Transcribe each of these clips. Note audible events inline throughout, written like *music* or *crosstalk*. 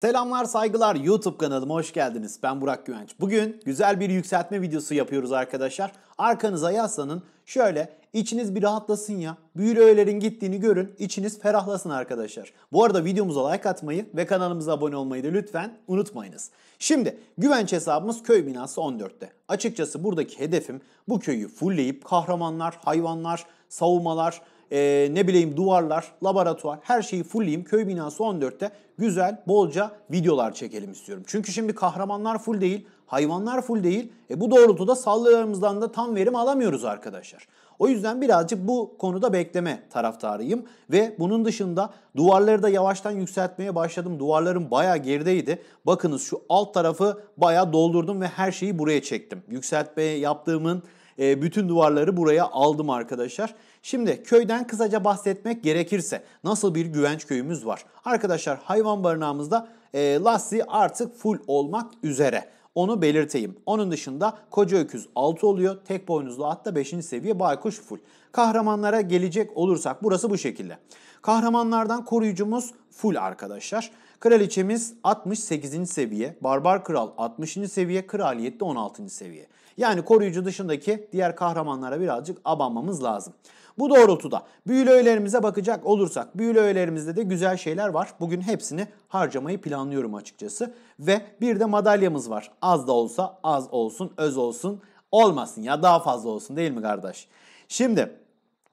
Selamlar saygılar YouTube kanalıma hoş geldiniz. Ben Burak Güvenç. Bugün güzel bir yükseltme videosu yapıyoruz arkadaşlar. Arkanıza yaslanın. Şöyle içiniz bir rahatlasın ya. Büyülü öğelerin gittiğini görün. içiniz ferahlasın arkadaşlar. Bu arada videomuza like atmayı ve kanalımıza abone olmayı da lütfen unutmayınız. Şimdi güvenç hesabımız köy binası 14'te. Açıkçası buradaki hedefim bu köyü fullleyip kahramanlar, hayvanlar, savunmalar, e, ne bileyim duvarlar, laboratuvar her şeyi fullleyeyim. Köy binası 14'te güzel bolca videolar çekelim istiyorum. Çünkü şimdi kahramanlar full değil, hayvanlar full değil. E, bu doğrultuda sallılarımızdan da tam verim alamıyoruz arkadaşlar. O yüzden birazcık bu konuda bekleme taraftarıyım ve bunun dışında duvarları da yavaştan yükseltmeye başladım. Duvarlarım baya gerideydi. Bakınız şu alt tarafı baya doldurdum ve her şeyi buraya çektim. Yükseltme yaptığımın e, bütün duvarları buraya aldım arkadaşlar. Şimdi köyden kısaca bahsetmek gerekirse nasıl bir güvenç köyümüz var? Arkadaşlar hayvan barınağımızda e, lastiği artık full olmak üzere. Onu belirteyim. Onun dışında koca öküz 6 oluyor. Tek boynuzlu hatta da 5. seviye baykuş full. Kahramanlara gelecek olursak burası bu şekilde. Kahramanlardan koruyucumuz full arkadaşlar. Kraliçemiz 68. seviye, Barbar Kral 60. seviye, Kraliyet de 16. seviye. Yani koruyucu dışındaki diğer kahramanlara birazcık abanmamız lazım. Bu doğrultuda büyülü öğelerimize bakacak olursak büyülü öğelerimizde de güzel şeyler var. Bugün hepsini harcamayı planlıyorum açıkçası. Ve bir de madalyamız var. Az da olsa az olsun öz olsun olmasın ya daha fazla olsun değil mi kardeş? Şimdi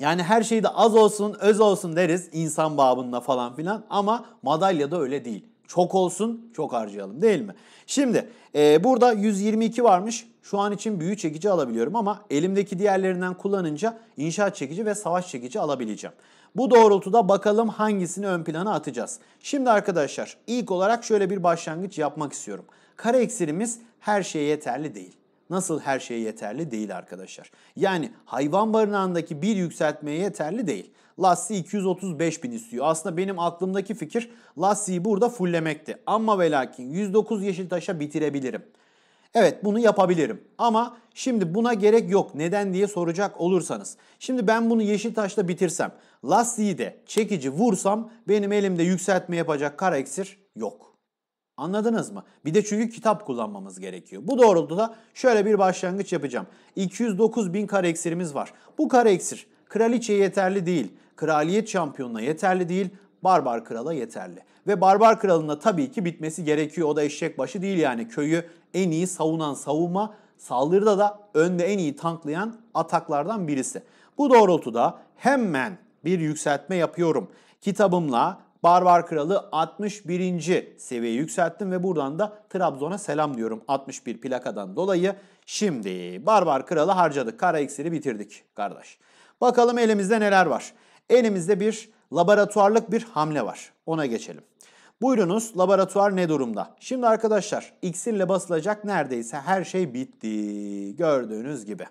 yani her şeyde az olsun, öz olsun deriz insan babında falan filan ama madalya da öyle değil. Çok olsun, çok harcayalım değil mi? Şimdi e, burada 122 varmış. Şu an için büyü çekici alabiliyorum ama elimdeki diğerlerinden kullanınca inşaat çekici ve savaş çekici alabileceğim. Bu doğrultuda bakalım hangisini ön plana atacağız. Şimdi arkadaşlar ilk olarak şöyle bir başlangıç yapmak istiyorum. Kara eksirimiz her şeye yeterli değil nasıl her şey yeterli değil arkadaşlar. Yani hayvan barınağındaki bir yükseltmeye yeterli değil. Lassi 235 bin istiyor. Aslında benim aklımdaki fikir Lassi'yi burada fullemekti. Ama ve lakin 109 taşa bitirebilirim. Evet bunu yapabilirim ama şimdi buna gerek yok neden diye soracak olursanız. Şimdi ben bunu yeşil taşla bitirsem lastiği de çekici vursam benim elimde yükseltme yapacak kara eksir yok. Anladınız mı? Bir de çünkü kitap kullanmamız gerekiyor. Bu doğrultuda şöyle bir başlangıç yapacağım. 209 bin kare eksirimiz var. Bu kare eksir kraliçeye yeterli değil, kraliyet şampiyonuna yeterli değil, barbar krala yeterli. Ve barbar kralına tabii ki bitmesi gerekiyor. O da eşek başı değil yani köyü en iyi savunan savunma, saldırıda da önde en iyi tanklayan ataklardan birisi. Bu doğrultuda hemen bir yükseltme yapıyorum. Kitabımla Barbar Kralı 61. seviyeye yükselttim ve buradan da Trabzon'a selam diyorum 61 plakadan dolayı. Şimdi Barbar Kralı harcadık. Kara iksiri bitirdik kardeş. Bakalım elimizde neler var. Elimizde bir laboratuvarlık bir hamle var. Ona geçelim. Buyurunuz laboratuvar ne durumda? Şimdi arkadaşlar iksirle basılacak neredeyse her şey bitti. Gördüğünüz gibi.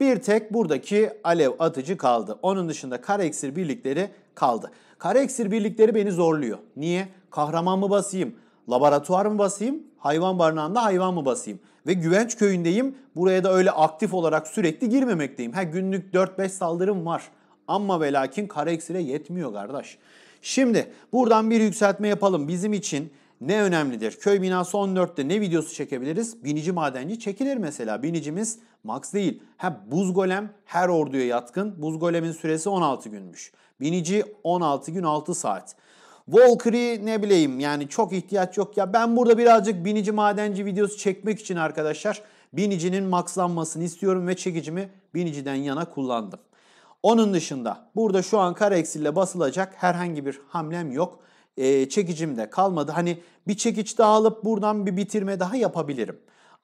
Bir tek buradaki alev atıcı kaldı. Onun dışında kara iksir birlikleri kaldı. Kara iksir birlikleri beni zorluyor. Niye? Kahraman mı basayım? Laboratuvar mı basayım? Hayvan barınağında hayvan mı basayım? Ve güvenç köyündeyim. Buraya da öyle aktif olarak sürekli girmemekteyim. Her günlük 4-5 saldırım var. Ama ve lakin kara iksire yetmiyor kardeş. Şimdi buradan bir yükseltme yapalım. Bizim için ne önemlidir? Köy binası 14'te ne videosu çekebiliriz? Binici madenci çekilir mesela. Binicimiz max değil. Ha buz golem her orduya yatkın. Buz golemin süresi 16 günmüş. Binici 16 gün 6 saat. Valkyrie ne bileyim yani çok ihtiyaç yok ya. Ben burada birazcık binici madenci videosu çekmek için arkadaşlar binicinin maxlanmasını istiyorum ve çekicimi biniciden yana kullandım. Onun dışında burada şu an kara eksille basılacak herhangi bir hamlem yok e, çekicimde kalmadı. Hani bir çekiç daha alıp buradan bir bitirme daha yapabilirim.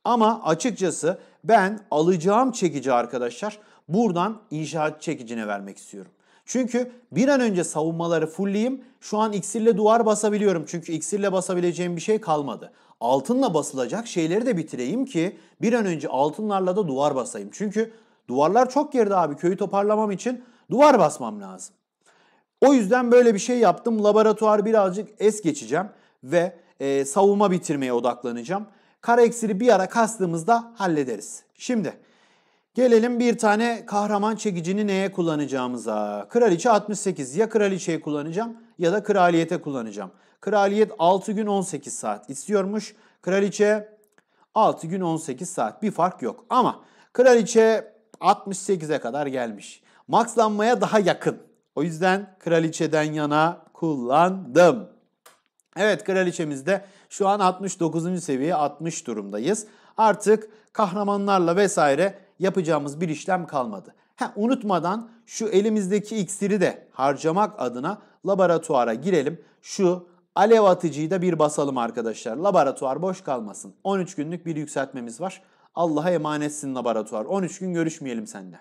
Ama açıkçası ben alacağım çekici arkadaşlar buradan inşaat çekicine vermek istiyorum. Çünkü bir an önce savunmaları fullleyeyim. Şu an iksirle duvar basabiliyorum. Çünkü iksirle basabileceğim bir şey kalmadı. Altınla basılacak şeyleri de bitireyim ki bir an önce altınlarla da duvar basayım. Çünkü duvarlar çok geride abi. Köyü toparlamam için duvar basmam lazım. O yüzden böyle bir şey yaptım. Laboratuvar birazcık es geçeceğim ve e, savunma bitirmeye odaklanacağım. Kara eksili bir ara kastığımızda hallederiz. Şimdi gelelim bir tane kahraman çekicini neye kullanacağımıza. Kraliçe 68 ya kraliçeye kullanacağım ya da kraliyete kullanacağım. Kraliyet 6 gün 18 saat istiyormuş. Kraliçe 6 gün 18 saat bir fark yok. Ama kraliçe 68'e kadar gelmiş. Maxlanmaya daha yakın. O yüzden kraliçeden yana kullandım. Evet kraliçemizde şu an 69. seviye 60 durumdayız. Artık kahramanlarla vesaire yapacağımız bir işlem kalmadı. Ha, unutmadan şu elimizdeki iksiri de harcamak adına laboratuvara girelim. Şu alev atıcıyı da bir basalım arkadaşlar. Laboratuvar boş kalmasın. 13 günlük bir yükseltmemiz var. Allah'a emanetsin laboratuvar. 13 gün görüşmeyelim seninle.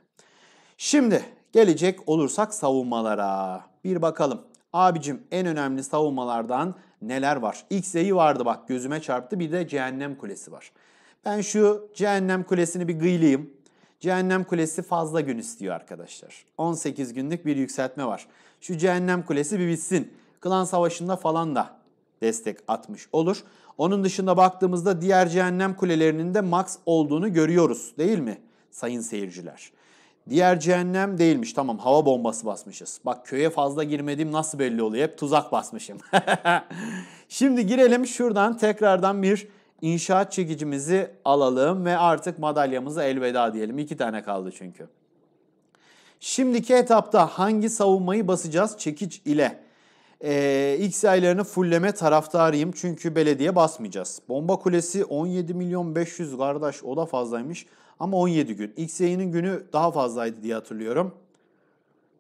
Şimdi Gelecek olursak savunmalara. Bir bakalım. Abicim en önemli savunmalardan neler var? X'i vardı bak gözüme çarptı. Bir de Cehennem Kulesi var. Ben şu Cehennem Kulesi'ni bir gıyleyim. Cehennem Kulesi fazla gün istiyor arkadaşlar. 18 günlük bir yükseltme var. Şu Cehennem Kulesi bir bitsin. Klan Savaşı'nda falan da destek atmış olur. Onun dışında baktığımızda diğer cehennem kulelerinin de max olduğunu görüyoruz değil mi sayın seyirciler? Diğer cehennem değilmiş. Tamam hava bombası basmışız. Bak köye fazla girmediğim nasıl belli oluyor? Hep tuzak basmışım. *laughs* Şimdi girelim şuradan tekrardan bir inşaat çekicimizi alalım ve artık madalyamızı elveda diyelim. İki tane kaldı çünkü. Şimdiki etapta hangi savunmayı basacağız? Çekiç ile. Ee, X aylarını fulleme taraftarıyım çünkü belediye basmayacağız. Bomba kulesi 17 milyon 500 kardeş o da fazlaymış ama 17 gün. X yayının günü daha fazlaydı diye hatırlıyorum.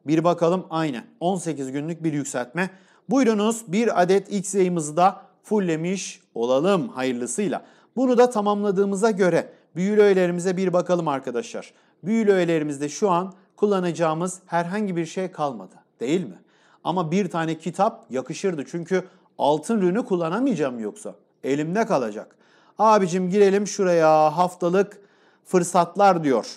Bir bakalım aynı. 18 günlük bir yükseltme. Buyurunuz bir adet X yayımızı da fulllemiş olalım hayırlısıyla. Bunu da tamamladığımıza göre büyülü öğelerimize bir bakalım arkadaşlar. Büyülü öğelerimizde şu an kullanacağımız herhangi bir şey kalmadı değil mi? Ama bir tane kitap yakışırdı çünkü altın rünü kullanamayacağım yoksa. Elimde kalacak. Abicim girelim şuraya haftalık fırsatlar diyor.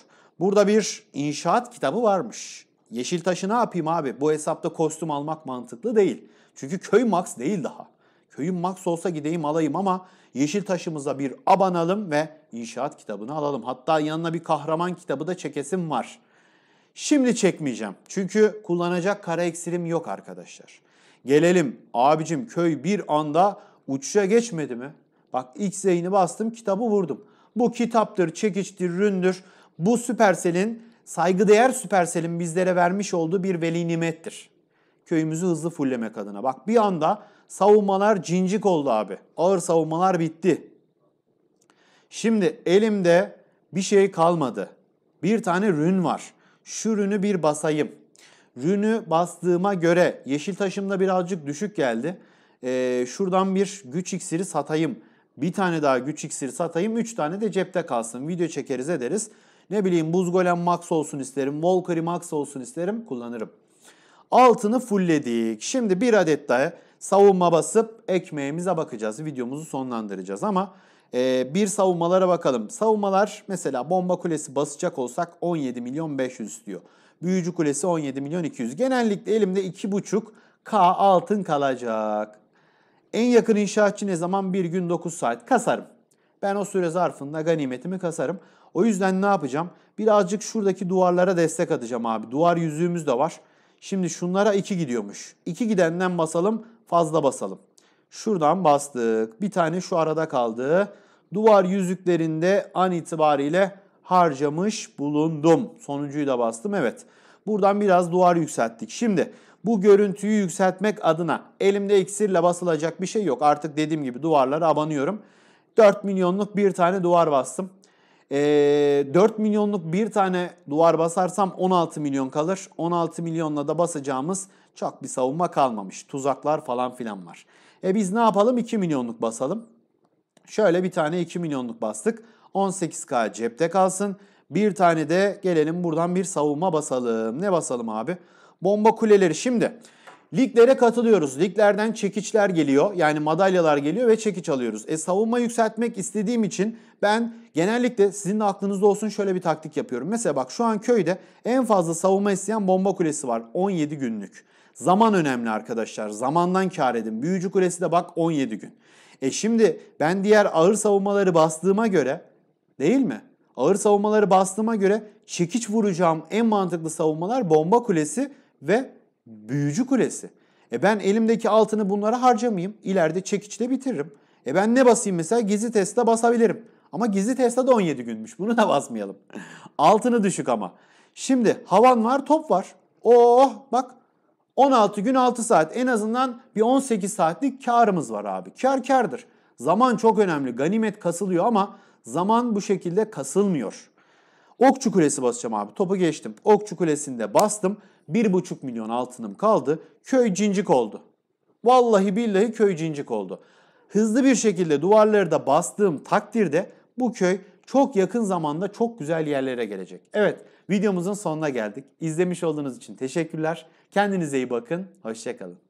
Burada bir inşaat kitabı varmış. Yeşiltaş'ı ne yapayım abi? Bu hesapta kostüm almak mantıklı değil. Çünkü köy max değil daha. Köyün max olsa gideyim alayım ama yeşil taşımıza bir abanalım ve inşaat kitabını alalım. Hatta yanına bir kahraman kitabı da çekesim var. Şimdi çekmeyeceğim. Çünkü kullanacak kara eksilim yok arkadaşlar. Gelelim abicim köy bir anda uçuşa geçmedi mi? Bak ilk zeyni bastım kitabı vurdum. Bu kitaptır, çekiçtir, ründür. Bu Süpersel'in, saygıdeğer Süpersel'in bizlere vermiş olduğu bir veli nimettir. Köyümüzü hızlı fullemek adına. Bak bir anda savunmalar cincik oldu abi. Ağır savunmalar bitti. Şimdi elimde bir şey kalmadı. Bir tane rün var. Şu rünü bir basayım. Rünü bastığıma göre yeşil taşımda birazcık düşük geldi. Ee, şuradan bir güç iksiri satayım. Bir tane daha güç iksiri satayım, 3 tane de cepte kalsın. Video çekeriz ederiz. Ne bileyim buz golem max olsun isterim, Volkeri max olsun isterim kullanırım. Altını fullledik. Şimdi bir adet daha savunma basıp ekmeğimize bakacağız. Videomuzu sonlandıracağız ama e, bir savunmalara bakalım. Savunmalar mesela bomba kulesi basacak olsak 17 milyon 500 diyor. Büyücü kulesi 17 milyon 200. Genellikle elimde 2,5 K altın kalacak. En yakın inşaatçı ne zaman? Bir gün 9 saat. Kasarım. Ben o süre zarfında ganimetimi kasarım. O yüzden ne yapacağım? Birazcık şuradaki duvarlara destek atacağım abi. Duvar yüzüğümüz de var. Şimdi şunlara 2 gidiyormuş. 2 gidenden basalım, fazla basalım. Şuradan bastık. Bir tane şu arada kaldı. Duvar yüzüklerinde an itibariyle harcamış bulundum. Sonuncuyu da bastım evet. Buradan biraz duvar yükselttik. Şimdi bu görüntüyü yükseltmek adına elimde iksirle basılacak bir şey yok. Artık dediğim gibi duvarlara abanıyorum. 4 milyonluk bir tane duvar bastım. E, ee, 4 milyonluk bir tane duvar basarsam 16 milyon kalır. 16 milyonla da basacağımız çok bir savunma kalmamış. Tuzaklar falan filan var. E biz ne yapalım? 2 milyonluk basalım. Şöyle bir tane 2 milyonluk bastık. 18K cepte kalsın. Bir tane de gelelim buradan bir savunma basalım. Ne basalım abi? bomba kuleleri. Şimdi liglere katılıyoruz. Liglerden çekiçler geliyor. Yani madalyalar geliyor ve çekiç alıyoruz. E savunma yükseltmek istediğim için ben genellikle sizin de aklınızda olsun şöyle bir taktik yapıyorum. Mesela bak şu an köyde en fazla savunma isteyen bomba kulesi var. 17 günlük. Zaman önemli arkadaşlar. Zamandan kar edin. Büyücü kulesi de bak 17 gün. E şimdi ben diğer ağır savunmaları bastığıma göre değil mi? Ağır savunmaları bastığıma göre çekiç vuracağım en mantıklı savunmalar bomba kulesi ve büyücü kulesi. E ben elimdeki altını bunlara harcamayayım. İleride çekiçle bitiririm. E ben ne basayım mesela? Gizli testte basabilirim. Ama gizli testte da 17 günmüş. Bunu da basmayalım. *laughs* Altını düşük ama. Şimdi havan var, top var. Oh bak 16 gün 6 saat en azından bir 18 saatlik karımız var abi. Kar kardır. Zaman çok önemli. Ganimet kasılıyor ama zaman bu şekilde kasılmıyor. Okçu Kulesi basacağım abi. Topu geçtim. Okçu Kulesi'nde bastım. 1,5 milyon altınım kaldı. Köy cincik oldu. Vallahi billahi köy cincik oldu. Hızlı bir şekilde duvarları da bastığım takdirde bu köy çok yakın zamanda çok güzel yerlere gelecek. Evet, videomuzun sonuna geldik. İzlemiş olduğunuz için teşekkürler. Kendinize iyi bakın. Hoşçakalın.